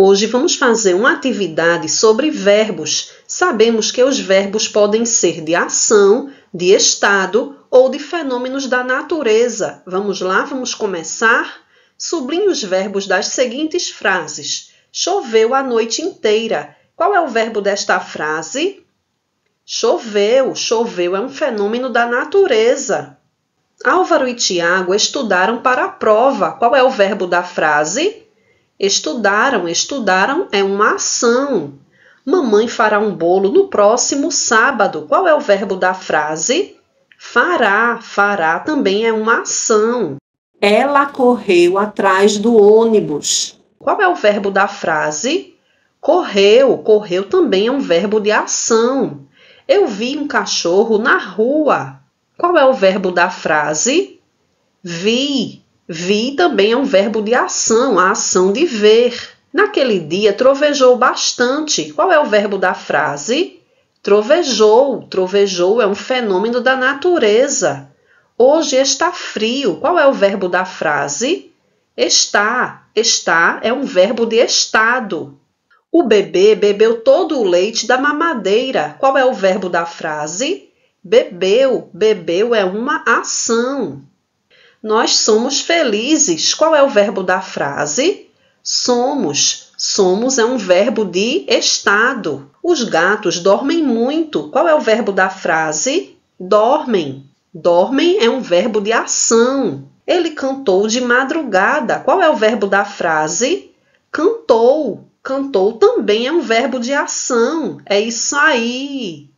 Hoje vamos fazer uma atividade sobre verbos. Sabemos que os verbos podem ser de ação, de estado ou de fenômenos da natureza. Vamos lá, vamos começar? Sublinhe os verbos das seguintes frases. Choveu a noite inteira. Qual é o verbo desta frase? Choveu. Choveu é um fenômeno da natureza. Álvaro e Tiago estudaram para a prova. Qual é o verbo da frase? Estudaram, estudaram é uma ação. Mamãe fará um bolo no próximo sábado. Qual é o verbo da frase? Fará, fará também é uma ação. Ela correu atrás do ônibus. Qual é o verbo da frase? Correu, correu também é um verbo de ação. Eu vi um cachorro na rua. Qual é o verbo da frase? Vi, Vi também é um verbo de ação, a ação de ver. Naquele dia trovejou bastante. Qual é o verbo da frase? Trovejou. Trovejou é um fenômeno da natureza. Hoje está frio. Qual é o verbo da frase? Está. Está é um verbo de estado. O bebê bebeu todo o leite da mamadeira. Qual é o verbo da frase? Bebeu. Bebeu é uma ação. Nós somos felizes. Qual é o verbo da frase? Somos. Somos é um verbo de estado. Os gatos dormem muito. Qual é o verbo da frase? Dormem. Dormem é um verbo de ação. Ele cantou de madrugada. Qual é o verbo da frase? Cantou. Cantou também é um verbo de ação. É isso aí.